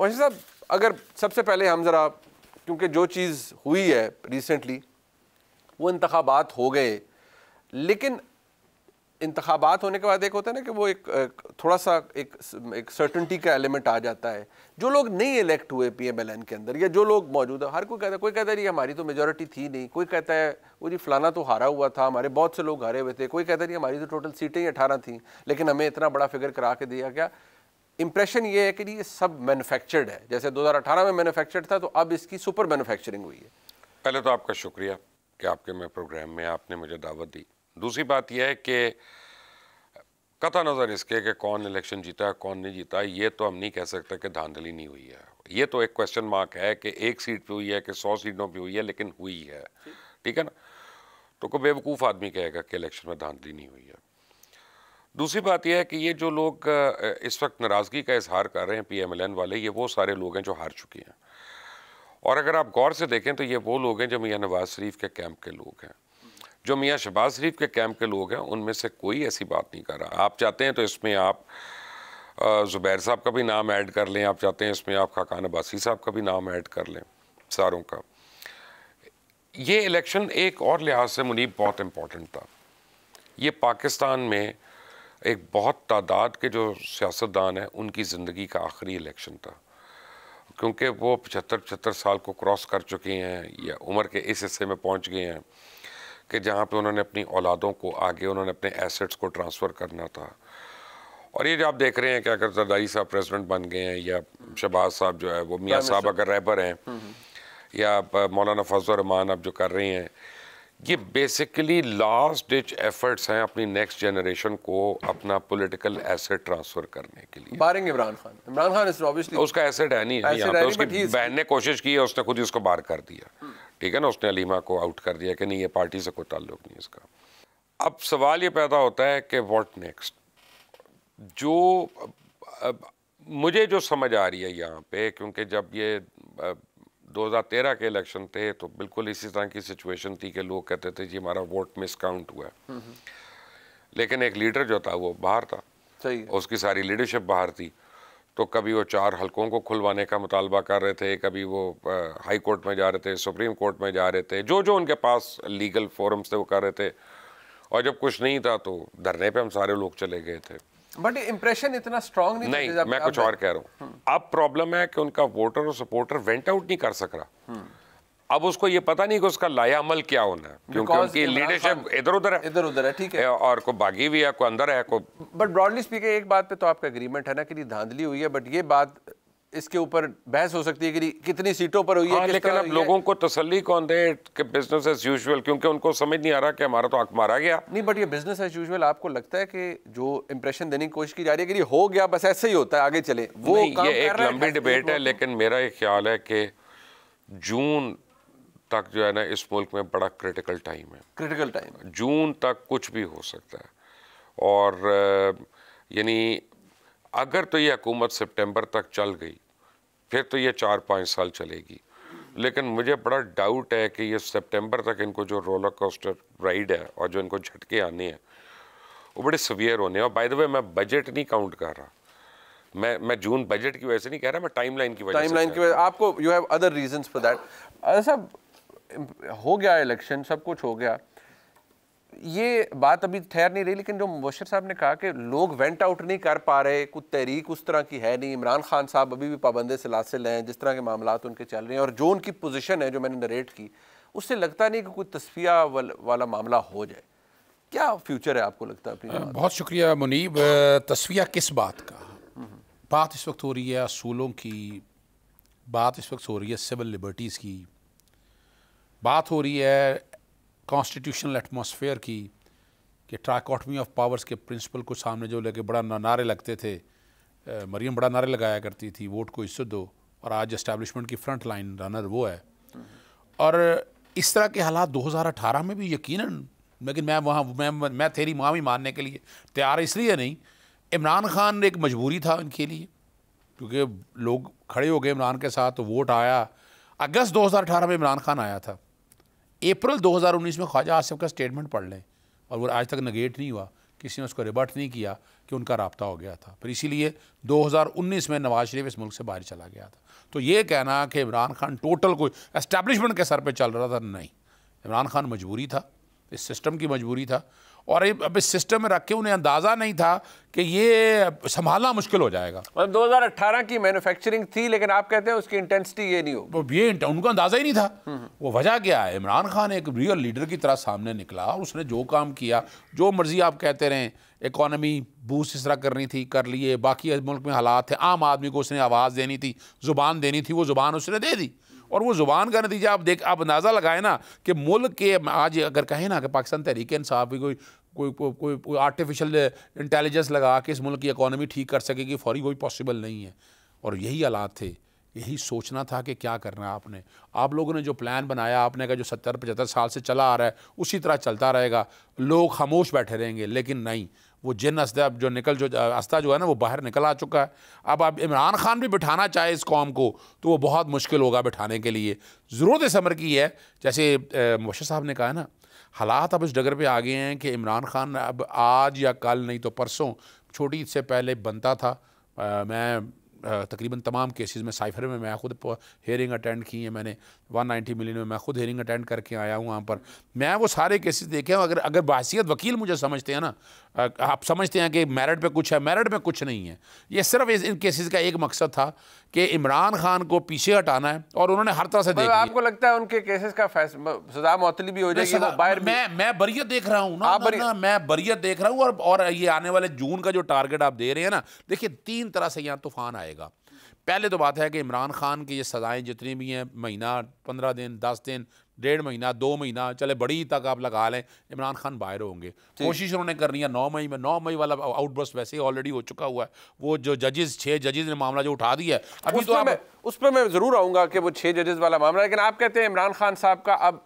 वैसे साहब अगर सबसे पहले हम ज़रा क्योंकि जो चीज़ हुई है रिसेंटली वो इंतबात हो गए लेकिन इंतबात होने के बाद एक होता है ना कि वो एक, एक थोड़ा सा एक एक सर्टनटी का एलिमेंट आ जाता है जो लोग नहीं इलेक्ट हुए पी एम एल एन के अंदर या जो लोग मौजूद है हर कोई कहता है कोई कहता है ये हमारी तो मेजोरिटी थी नहीं कोई कहता है वो जी फ़लाना तो हारा हुआ था हमारे बहुत से लोग हारे हुए थे कोई कहता है हमारी तो टोटल सीटें ही अठारह थी लेकिन हमें इतना बड़ा फिगर करा के दिया गया इंप्रेशन ये है कि ये सब मैन्युफैक्चर्ड है जैसे 2018 में मैन्युफैक्चर्ड था तो अब इसकी सुपर मैन्युफैक्चरिंग हुई है पहले तो आपका शुक्रिया कि आपके मैं प्रोग्राम में आपने मुझे दावत दी दूसरी बात यह है कि कथा नज़र इसके कि कौन इलेक्शन जीता है कौन नहीं जीता ये तो हम नहीं कह सकते कि धांधली नहीं हुई है ये तो एक क्वेश्चन मार्क है कि एक सीट पे हुई है कि सौ सीटों पे हुई है लेकिन हुई है ठीक है ना तो कोई बेवकूफ़ आदमी कहेगा कि इलेक्शन में धांधली नहीं हुई है दूसरी बात यह है कि ये जो लोग इस वक्त नाराज़गी का इजहार कर रहे हैं पीएमएलएन वाले ये वो सारे लोग हैं जो हार चुके हैं और अगर आप गौर से देखें तो ये वो लोग हैं जो मियाँ नवाज शरीफ के कैंप के लोग हैं जो मियाँ शहबाज शरीफ के कैंप के लोग हैं उनमें से कोई ऐसी बात नहीं कर रहा आप चाहते हैं तो इसमें आप ज़ुबैर साहब का भी नाम ऐड कर लें आप चाहते हैं इसमें आप खाकान अब्बासी साहब का भी नाम ऐड कर लें सारों का ये इलेक्शन एक और लिहाज से मुनीब बहुत इम्पोर्टेंट था ये पाकिस्तान में एक बहुत तादाद के जो सियासतदान हैं उनकी ज़िंदगी का आखिरी इलेक्शन था क्योंकि वो पचहत्तर पचहत्तर साल को क्रॉस कर चुके हैं या उम्र के इस हिस्से में पहुंच गए हैं कि जहाँ पे उन्होंने अपनी औलादों को आगे उन्होंने अपने एसेट्स को ट्रांसफ़र करना था और ये जो आप देख रहे हैं कि अगर जरदारी साहब प्रेसिडेंट बन गए हैं या शहबाज साहब जो है वो मियाँ साहब अगर रहबर हैं हम्म, हम्म। या मौलाना फजल रमान अब जो कर रहे हैं ये बेसिकली लास्ट डिच एफर्ट्स हैं अपनी नेक्स्ट जनरेशन को अपना पॉलिटिकल एसेट ट्रांसफर करने के लिए बारिंग इमरान खान इमरान खान ऑब्वियसली उसका एसेट है नहीं यहाँ पे उसकी बहन ने कोशिश की है उसने खुद ही उसको बार कर दिया ठीक है ना उसने अलीमा को आउट कर दिया कि नहीं ये पार्टी से कोई ताल्लुक नहीं इसका अब सवाल ये पैदा होता है कि वॉट नेक्स्ट जो अब, मुझे जो समझ आ रही है यहाँ पे क्योंकि जब ये अब, 2013 के इलेक्शन थे तो बिल्कुल इसी तरह की सिचुएशन थी कि लोग कहते थे जी हमारा वोट मिसकाउंट हुआ है हम्म, हम्म। लेकिन एक लीडर जो था वो बाहर था सही उसकी सारी लीडरशिप बाहर थी तो कभी वो चार हलकों को खुलवाने का मुतालबा कर रहे थे कभी वो हाई कोर्ट में जा रहे थे सुप्रीम कोर्ट में जा रहे थे जो जो उनके पास लीगल फोरम्स थे वो कर रहे थे और जब कुछ नहीं था तो धरने पे हम सारे लोग चले गए थे बट इंप्रेशन इतना स्ट्रॉन्ग नहीं नहीं था मैं कुछ और कह रहा हूँ हम्म। अब प्रॉब्लम है कि उनका वोटर और सपोर्टर वेंट आउट नहीं कर सक रहा हम्म। अब उसको ये पता नहीं कि उसका लाया अमल क्या होना है क्योंकि उनकी लीडरशिप इधर उधर है इधर उधर है ठीक है और को बागी भी है को अंदर है को बट ब्रॉडली स्पीकिंग एक बात पे तो आपका एग्रीमेंट है ना कि धांधली हुई है बट ये बात इसके ऊपर बहस हो सकती है कि कितनी सीटों पर हुई है हाँ, लेकिन अब लोगों को तसल्ली कौन दे कि बिजनेस एज यूजुअल क्योंकि उनको समझ नहीं आ रहा कि हमारा तो आंख मारा गया नहीं बट ये बिजनेस एज यूजुअल आपको लगता है कि जो इंप्रेशन देने की कोशिश की जा रही है कि हो गया बस ऐसे ही होता है आगे चले वो काम ये एक लंबी डिबेट है लेकिन मेरा ये ख्याल है कि जून तक जो है ना इस मुल्क में बड़ा क्रिटिकल टाइम है क्रिटिकल टाइम जून तक कुछ भी हो सकता है और यानी अगर तो ये हकूमत सितंबर तक चल गई फिर तो ये चार पाँच साल चलेगी लेकिन मुझे बड़ा डाउट है कि ये सितंबर तक इनको जो रोलर कोस्टर राइड है और जो इनको झटके आने हैं वो बड़े सवियर होने हैं और बाय द वे मैं बजट नहीं काउंट कर रहा मैं मैं जून बजट की वजह से नहीं कह रहा मैं टाइमलाइन की वजह टाइमलाइन की वजह आपको you have other reasons for that सब हो गया इलेक्शन सब कुछ हो गया ये बात अभी ठहर नहीं रही लेकिन जो मुबशर साहब ने कहा कि लोग वेंट आउट नहीं कर पा रहे कुछ तहरीक उस तरह की है नहीं इमरान खान साहब अभी भी से लासिल हैं जिस तरह के मामला उनके चल रहे हैं और जो उनकी पोजिशन है जो मैंने नरेट की उससे लगता नहीं कि कोई तस्फिया वाल, वाला मामला हो जाए क्या फ्यूचर है आपको लगता है अपनी बहुत शुक्रिया मुनीब तस्फिया किस बात का बात इस वक्त हो रही है असूलों की बात इस वक्त हो रही है सिविल लिबर्टीज़ की बात हो रही है कॉन्स्टिट्यूशनल एटमॉस्फेयर की कि ट्राकॉटमी ऑफ पावर्स के प्रिंसिपल को सामने जो लेके बड़ा नारे लगते थे मरियम बड़ा नारे लगाया करती थी वोट को इससे दो और आज इस्टेब्लिशमेंट की फ्रंट लाइन रनर वो है और इस तरह के हालात 2018 में भी यकीन लेकिन मैं वहाँ मैं मैं तेरी भी मानने के लिए तैयार इसलिए नहीं इमरान खान एक मजबूरी था उनके लिए क्योंकि लोग खड़े हो गए इमरान के साथ तो वोट आया अगस्त 2018 में इमरान खान आया था अप्रैल 2019 में ख्वाजा आसिफ का स्टेटमेंट पढ़ लें और वो आज तक नगेट नहीं हुआ किसी ने उसको रिबर्ट नहीं किया कि उनका रबता हो गया था फिर इसीलिए 2019 में नवाज शरीफ इस मुल्क से बाहर चला गया था तो ये कहना कि इमरान खान टोटल कोई एस्टेब्लिशमेंट के सर पर चल रहा था नहीं इमरान खान मजबूरी था इस सिस्टम की मजबूरी था और अब इस सिस्टम में रख के उन्हें अंदाज़ा नहीं था कि ये संभालना मुश्किल हो जाएगा मतलब 2018 की मैन्युफैक्चरिंग थी लेकिन आप कहते हैं उसकी इंटेंसिटी ये नहीं हो वो ये उनका अंदाज़ा ही नहीं था हम्म, हम्म। वो वजह क्या है इमरान खान एक रियल लीडर की तरह सामने निकला और उसने जो काम किया जो मर्जी आप कहते रहें इकॉनमी बूस्ट इस तरह करनी थी कर लिए बाकी मुल्क में हालात थे आम आदमी को उसने आवाज़ देनी थी ज़ुबान देनी थी वो ज़ुबान उसने दे दी और वो ज़ुबान का नतीजा आप देख आप अंदाज़ा लगाए ना कि मुल्क के आज अगर कहें ना कि पाकिस्तान तहरीक इंसाफ भी कोई कोई कोई कोई इंटेलिजेंस लगा के इस मुल्क की इकानमी ठीक कर सकेगी फौरी कोई पॉसिबल नहीं है और यही हालात थे यही सोचना था कि क्या करना है आपने आप लोगों ने जो प्लान बनाया आपने का जो सत्तर पचहत्तर साल से चला आ रहा है उसी तरह चलता रहेगा लोग खामोश बैठे रहेंगे लेकिन नहीं वो जिन असदा जो निकल जो अस्ता जो है ना वो बाहर निकल आ चुका है अब आप इमरान खान भी बिठाना चाहे इस कौम को तो वो बहुत मुश्किल होगा बिठाने के लिए ज़रूरत इस अमर की है जैसे मुशर साहब ने कहा है ना हालात अब इस डगर पे आ गए हैं कि इमरान खान अब आज या कल नहीं तो परसों छोटी ईद से पहले बनता था आ, मैं तकरीबन तमाम केसेस में साइफर में मैं खुद हेयरिंग अटेंड की है मैंने 190 मिलियन में मैं खुद हेयरिंग अटेंड करके आया हूँ वहाँ पर मैं वो सारे केसेस देखे हूँ अगर अगर बासीत वकील मुझे समझते हैं ना आप समझते हैं कि मेरिट पे कुछ है मेरिट पे कुछ नहीं है ये सिर्फ इन केसेस का एक मकसद था कि इमरान खान को पीछे हटाना है और उन्होंने हर तरह से देखा मतलब आपको लगता है उनके केसेस का सजा मुअतली भी हो जाएगी बाहर मैं मैं बरियत देख रहा हूँ ना, ना, ना मैं बरियत देख रहा हूँ और, और ये आने वाले जून का जो टारगेट आप दे रहे हैं ना देखिए तीन तरह से यहाँ तूफान आएगा पहले तो बात है कि इमरान खान की ये सजाएं जितनी भी हैं महीना पंद्रह दिन दस दिन डेढ़ महीना दो महीना चले बड़ी तक आप लगा लें इमरान खान बाहर होंगे कोशिश उन्होंने करनी है नौ मई में नौ मई वाला आउटबर्स वैसे ही ऑलरेडी हो चुका हुआ है वो जो जजेस छः जजेस ने मामला जो उठा दिया है अभी तो आप उस पर मैं ज़रूर आऊंगा कि वो छह जजेस वाला मामला लेकिन आप कहते हैं इमरान खान साहब का अब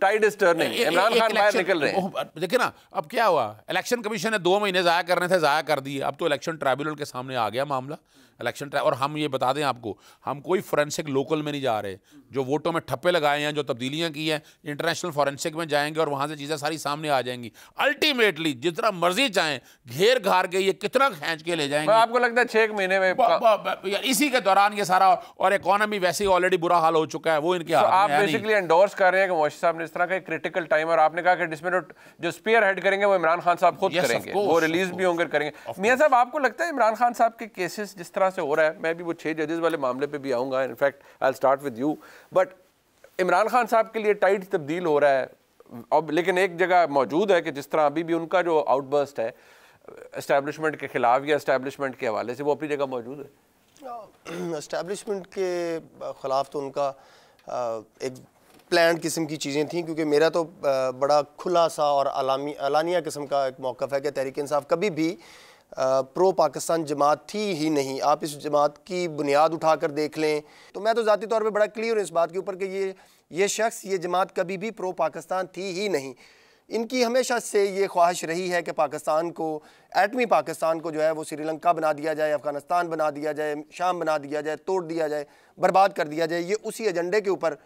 tide is turning Imran Khan बाहर निकल रहे हैं देखिए ना अब क्या हुआ इलेक्शन कमीशन ने दो महीने ज़ाया करने थे ज़ाया कर दिए अब तो इलेक्शन ट्राइब्यूनल के सामने आ गया मामला इलेक्शन और हम ये बता दें आपको हम कोई फोरेंसिक लोकल में नहीं जा रहे जो वोटों में ठप्पे लगाए हैं जो तब्दीलियाँ की हैं इंटरनेशनल फॉरेंसिक में जाएंगे और वहाँ से चीज़ें सारी सामने आ जाएंगी अल्टीमेटली जितना मर्जी चाहें घेर घार के ये कितना खींच के ले जाएंगे आपको लगता है छः महीने में इसी के दौरान ये सारा और इकोनॉमी वैसे ही ऑलरेडी बुरा हाल हो चुका है वो इनके so आप बेसिकली एंडोर्स कर रहे हैं कि मोशी साहब ने इस तरह का एक क्रिटिकल टाइम और आपने कहा कि जिसमें जो स्पेयर हेड करेंगे वो इमरान खान साहब खुद yes, करेंगे course, वो रिलीज भी होंगे करेंगे मियाँ साहब आपको लगता है इमरान खान साहब के केसेस जिस तरह से हो रहा है मैं भी वो छह जजेस वाले मामले पर भी आऊँगा in fact I start with you but Imran Khan साहब के लिए टाइट तब्दील हो रहा है अब लेकिन एक जगह मौजूद है कि जिस तरह अभी भी उनका जो आउटबर्स्ट है इस्टेबलिशमेंट के खिलाफ या इस्टेबलिशमेंट के हवाले से वो अपनी जगह मौजूद है इस्टेबलिशमेंट के ख़िलाफ़ तो उनका एक प्लान किस्म की चीज़ें थी क्योंकि मेरा तो बड़ा खुला सा और अलामी अलानिया किस्म का एक मौक़ है कि तहरीक इंसाफ कभी भी प्रो पाकिस्तान जमात थी ही नहीं आप इस जमात की बुनियाद उठा कर देख लें तो मैं तो ज़ाती तौर पर बड़ा क्लियर हूँ इस बात के ऊपर कि ये ये शख्स ये जमात कभी भी प्रो पाकिस्तान थी ही नहीं इनकी हमेशा से ये ख्वाहिश रही है कि पाकिस्तान को एटमी पाकिस्तान को जो है वो श्रीलंका बना दिया जाए अफ़गानिस्तान बना दिया जाए शाम बना दिया जाए तोड़ दिया जाए बर्बाद कर दिया जाए ये उसी एजेंडे के ऊपर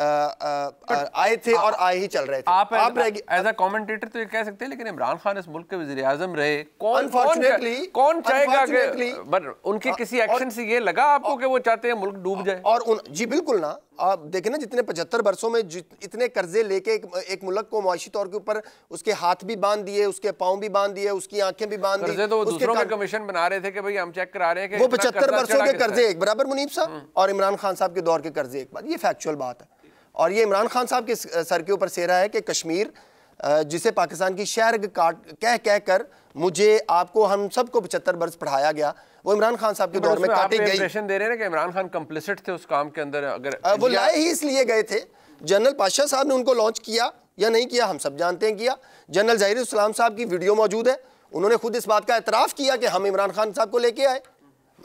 आए थे और आए ही चल रहे थे आप, आप एज अ कमेंटेटर तो ये कह सकते हैं लेकिन इमरान खान इस मुल्क के वजीर आजम रहे कौन कौन, कौन चाहेगा कि उनके किसी एक्शन से ये लगा आपको कि वो चाहते हैं मुल्क डूब जाए और जी बिल्कुल ना आप देखें ना जितने पचहत्तर वर्षों में इतने कर्जे लेके एक, एक मुल्क को मुआशी तौर के ऊपर उसके हाथ भी बांध दिए उसके पाँव भी बांध दिए उसकी आंखें भी बांध दी तो उसके का कमीशन बना रहे थे कि भाई हम चेक करा रहे हैं वो पचहत्तर वर्षों के कर्जे एक बराबर मुनीब साहब हम्म। और इमरान खान साहब के दौर के कर्जे एक बात ये फैक्चुअल बात है और ये इमरान खान साहब के सर के ऊपर सेहरा है कि कश्मीर जिसे पाकिस्तान की शहर काट कह कह कर मुझे आपको हम सबको पचहत्तर वर्ष पढ़ाया गया वो इमरान खान साहब के दौर में काटे गए दे रहे कि इमरान खान कम्प्लिसिट थे उस काम के अंदर अगर वो लाए ही इसलिए गए थे जनरल पाशाह साहब ने उनको लॉन्च किया या नहीं किया हम सब जानते हैं किया जनरल जहिर साहब की वीडियो मौजूद है उन्होंने खुद इस बात का एतराफ़ किया कि हम इमरान खान साहब को लेके आए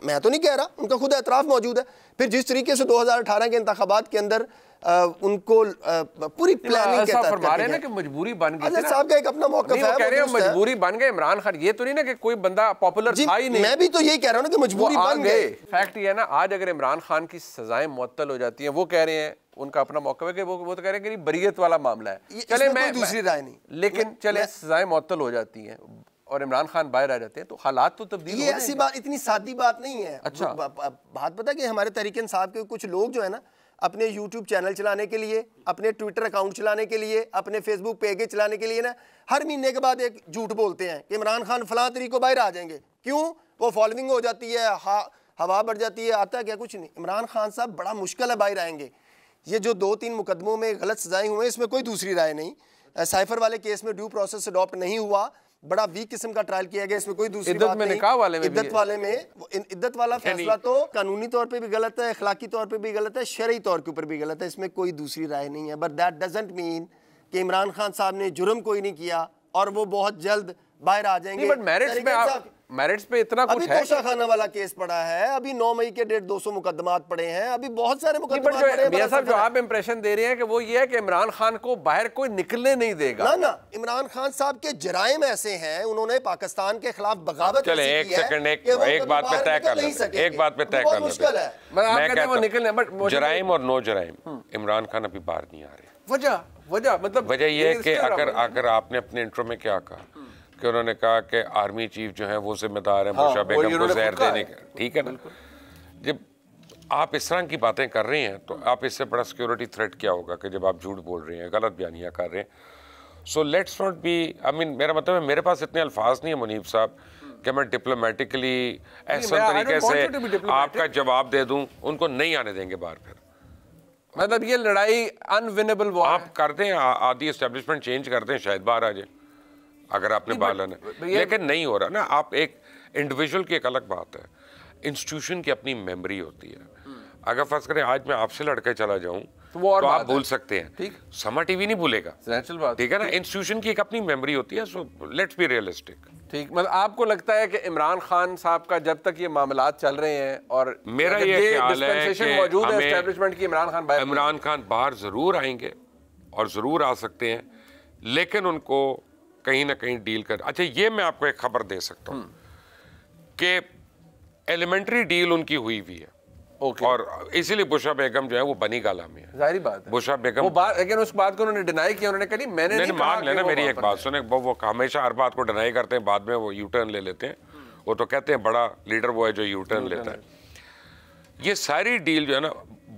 मैं तो नहीं कह रहा उनका खुद एतराफ़ मौजूद है फिर जिस तरीके से 2018 के इंतबात के अंदर आ, उनको आ, पूरी प्लानिंग के रहे हैं कि मजबूरी बन गई अच्छा, साहब का एक अपना मौका है कह रहे हैं मजबूरी बन गए इमरान खान ये तो नहीं ना कि कोई बंदा पॉपुलर था ही नहीं मैं भी तो यही कह रहा हूँ ना कि मजबूरी बन गए फैक्ट ये है ना आज अगर इमरान खान की सजाएं मुत्तल हो जाती हैं वो कह रहे हैं उनका अपना मौका है कि वो वो तो कह रहे हैं कि बरीयत वाला मामला है चले मैं दूसरी राय नहीं लेकिन चले सजाएं मुत्तल हो जाती हैं और इमरान खान बाहर आ जाते हैं तो हालात तो तब्दील ये ऐसी बात इतनी सादी बात नहीं है अच्छा बात पता कि हमारे तरीके साहब के कुछ लोग जो है ना अपने यूट्यूब चैनल चलाने के लिए अपने ट्विटर अकाउंट चलाने के लिए अपने फेसबुक पेज चलाने के लिए ना हर महीने के बाद एक झूठ बोलते हैं कि इमरान खान फलां को बाहर आ जाएंगे क्यों वो फॉलोइंग हो जाती है हवा बढ़ जाती है आता क्या कुछ नहीं इमरान खान साहब बड़ा मुश्किल है बाहर आएंगे ये जो दो तीन मुकदमों में गलत सजाएं हुए हैं इसमें कोई दूसरी राय नहीं साइफर वाले केस में ड्यू प्रोसेस अडॉप्ट नहीं हुआ बड़ा वीक किस्म का ट्रायल किया गया इसमें कोई दूसरी इद्दत बात में निकाह वाले में इद्दत वाले में इद्दत वाला फैसला तो कानूनी तौर पे भी गलत है अखलाकी तौर पे भी गलत है शरई तौर के ऊपर भी गलत है इसमें कोई दूसरी राय नहीं है बट दैट डजेंट मीन कि इमरान खान साहब ने जुर्म कोई नहीं किया और वो बहुत जल्द बाहर आ जाएंगे बट में आप मेरिट्स पे इतना कुछ अभी है खाना वाला केस पड़ा है अभी 9 मई के डेट 200 मुकदमा पड़े हैं अभी बहुत सारे मुकदमात पड़े साहब जो आप इम्प्रेशन दे रहे हैं कि वो ये है कि इमरान खान को बाहर कोई निकलने नहीं देगा ना ना इमरान खान साहब के जराइम ऐसे हैं उन्होंने पाकिस्तान के खिलाफ बगावत चले एक सेकंड एक बात पे तय कर एक बात पे तय कर निकलने बट जराइम और नो जराइम हम्म। इमरान खान अभी बाहर नहीं आ रहे वजह वजह मतलब वजह यह है कि अगर अगर आपने अपने इंट्रो में क्या कहा कि उन्होंने कहा कि आर्मी चीफ जो है वो जिम्मेदार हाँ, है मुशा बेगम को जहर देने का ठीक है ना जब आप इस तरह की बातें कर रही हैं तो आप इससे बड़ा सिक्योरिटी थ्रेट क्या होगा कि जब आप झूठ बोल रहे हैं गलत बयानियाँ कर रहे हैं so let's not be I mean मेरा मतलब है मेरे पास इतने अल्फाज नहीं है मुनीब साहब कि मैं डिप्लोमेटिकली ऐसा तरीके से आपका जवाब दे दूँ उनको नहीं आने देंगे बार फिर मतलब ये लड़ाई अनविनेबल वो आप करते हैं आधी इस्टेब्लिशमेंट चेंज करते हैं शायद बाहर आ जाए अगर आपने बाल लेकिन नहीं हो रहा ना आप एक इंडिविजुअल की एक अलग बात है इंस्टीट्यूशन की अपनी मेमोरी होती है हम्म। अगर फर्ज करें आज मैं आपसे लड़के चला जाऊं तो वो और तो आप भूल सकते हैं ठीक समा टीवी नहीं भूलेगा ठीक है ना इंस्टीट्यूशन की एक अपनी मेमोरी होती है सो लेट्स बी रियलिस्टिक ठीक मतलब आपको लगता है कि इमरान खान साहब का जब तक ये मामला चल रहे हैं और मेरा ये ख्याल है मौजूद है इमरान खान इमरान खान बाहर ज़रूर आएंगे और ज़रूर आ सकते हैं लेकिन उनको कहीं ना कहीं डील कर अच्छा ये मैं आपको एक खबर दे सकता हूँ कि एलिमेंट्री डील उनकी हुई भी है ओके और इसीलिए बुशा बेगम जो है वो बनी गाला में है बात है बुशा बेगम वो बात लेकिन उस बात को उन्होंने डिनाई किया उन्होंने कही मैंने नहीं, मान लेना मेरी एक बात सुने वो हमेशा हर बात को डिनाई करते हैं बाद में वो यू टर्न ले लेते हैं वो तो कहते हैं बड़ा लीडर वो है जो यू टर्न लेता है ये सारी डील जो है ना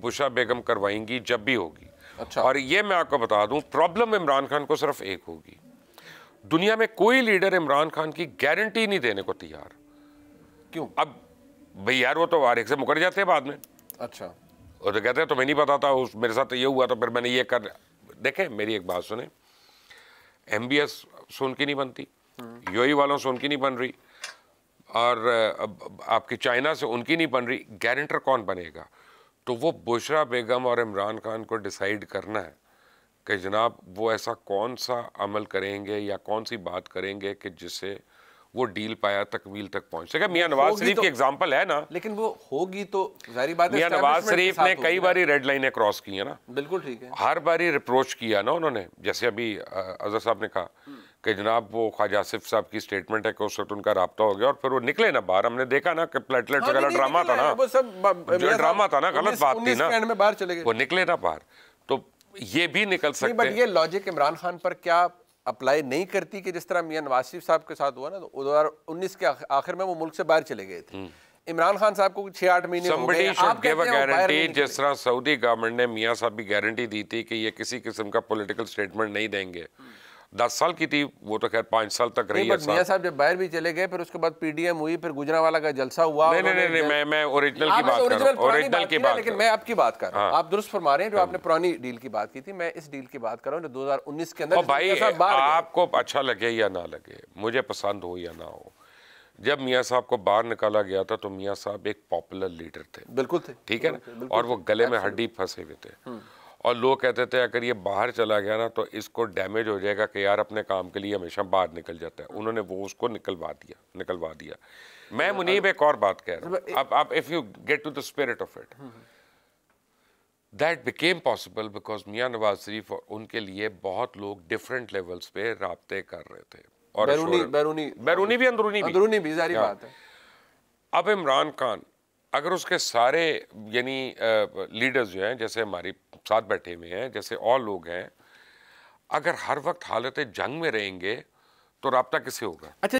बुशा बेगम करवाएंगी जब भी होगी अच्छा और ये मैं आपको बता दूं प्रॉब्लम इमरान खान को सिर्फ एक होगी दुनिया में कोई लीडर इमरान खान की गारंटी नहीं देने को तैयार क्यों अब भाई यार वो तो वारिक से मुकर जाते हैं बाद में अच्छा और तो कहते हैं तुम्हें तो नहीं पता था उस मेरे साथ तो ये हुआ तो फिर मैंने ये कर देखें मेरी एक बात सुने एम बी एस सुन की नहीं बनती योई हम्म। e वालों से उनकी नहीं बन रही और आपकी चाइना से उनकी नहीं बन रही गारंटर कौन बनेगा तो वो बुशरा बेगम और इमरान खान को डिसाइड करना है कि जनाब वो ऐसा कौन सा अमल करेंगे या कौन सी बात करेंगे कि जिससे वो डील पाया तकमील तक पहुंच सके मियाँ नवाज शरीफ तो, की एग्जांपल है ना लेकिन वो होगी तो जारी बात मियाँ नवाज शरीफ ने कई बारी रेड लाइनें क्रॉस की है ना बिल्कुल ठीक है हर बारी रिप्रोच किया ना उन्होंने जैसे अभी अजहर साहब ने कहा कि जनाब वो ख्वाजा आसिफ साहब की स्टेटमेंट है कि उस वक्त उनका रबता हो गया और फिर वो निकले ना बाहर हमने देखा ना कि प्लेटलेट हाँ, वगैरह ड्रामा था ना वो सब ड्रामा था ना गलत बात थी ना बाहर चले गए वो निकले ना बाहर तो ये भी निकल सकते बट ये लॉजिक इमरान खान पर क्या अप्लाई नहीं करती कि जिस तरह मियां नवाज शरीफ साहब के साथ हुआ ना तो दो हज़ार उन्नीस के आखिर में वो मुल्क से बाहर चले गए थे हम्म। इमरान खान साहब को छह आठ महीने जिस तरह सऊदी गवर्नमेंट ने मियाँ साहब भी गारंटी दी थी कि ये किसी किस्म का पोलिटिकल स्टेटमेंट नहीं देंगे हम्म। दस साल की थी वो तो खैर पाँच साल तक रही है मियाँ साहब जब बाहर भी चले गए फिर उसके बाद पीडीएम हुई फिर गुजरावाला का जलसा हुआ नहीं नहीं नहीं, मैं मैं ओरिजिनल हाँ, की बात ओरिजिनल की बात लेकिन मैं आपकी बात कर रहा हूँ हाँ। आप दुरुस्त फरमा रहे हैं जो हाँ। आपने पुरानी डील की बात की थी मैं इस डील की बात कर रहा हूँ जो दो के अंदर भाई आपको अच्छा लगे या ना लगे मुझे पसंद हो या ना हो जब मियाँ साहब को बाहर निकाला गया था तो मियाँ साहब एक पॉपुलर लीडर थे बिल्कुल थे ठीक है ना और वो गले में हड्डी फंसे हुए थे हम्म। और लोग कहते थे अगर ये बाहर चला गया ना तो इसको डैमेज हो जाएगा कि यार अपने काम के लिए हमेशा बाहर निकल जाता है उन्होंने वो उसको निकलवा दिया निकलवा दिया मैं हम्म, मुनीब एक और बात कह रहा हूँ अब अब if you get to the spirit of it that became possible because मियाँ नवाज शरीफ उनके लिए बहुत लोग डिफरेंट लेवल्स पे रबते कर रहे थे और बैरूनी बैरूनी बैरूनी भी अंदरूनी भी अंदरूनी भी भी हाँ। बात है अब इमरान खान अगर उसके सारे यानी लीडर्स जो हैं जैसे हमारी साथ बैठे हुए हैं जैसे और लोग हैं अगर हर वक्त हालत जंग में रहेंगे तो रबता किसे होगा अच्छा